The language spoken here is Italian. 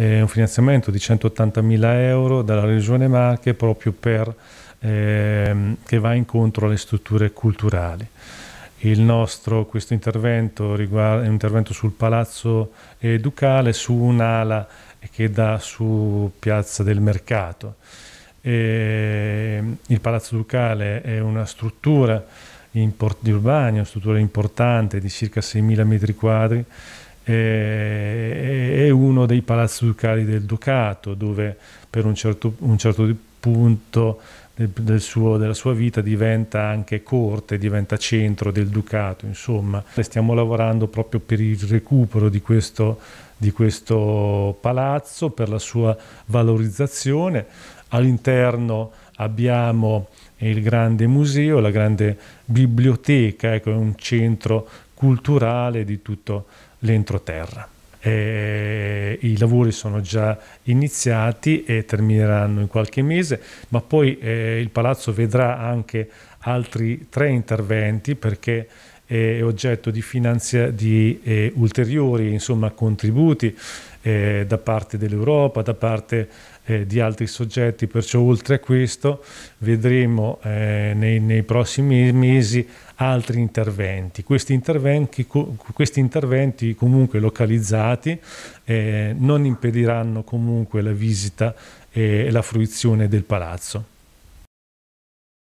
eh, un finanziamento di 180.000 euro dalla Regione Marche proprio per, eh, che va incontro alle strutture culturali. Il nostro questo intervento riguarda, è un intervento sul Palazzo eh, Ducale, su un'ala che dà su Piazza del Mercato. E, ehm, il Palazzo Ducale è una struttura import- di urbania, una struttura importante di circa 6.000 metri quadri, eh, è uno dei palazzi ducali del Ducato, dove per un certo, un certo punto del, del suo, della sua vita diventa anche corte, diventa centro del Ducato, insomma. Stiamo lavorando proprio per il recupero di questo, di questo palazzo, per la sua valorizzazione. All'interno abbiamo il grande museo, la grande biblioteca, ecco, è un centro culturale di tutto il l'entroterra. E I lavori sono già iniziati e termineranno in qualche mese, ma poi eh, il palazzo vedrà anche altri tre interventi perché è oggetto di, finanzia- di eh, ulteriori insomma, contributi eh, da parte dell'Europa, da parte eh, di altri soggetti, perciò oltre a questo vedremo eh, nei, nei, prossimi mesi altri interventi. Questi interventi, co- questi interventi comunque localizzati eh, non impediranno comunque la visita eh, e la fruizione del palazzo.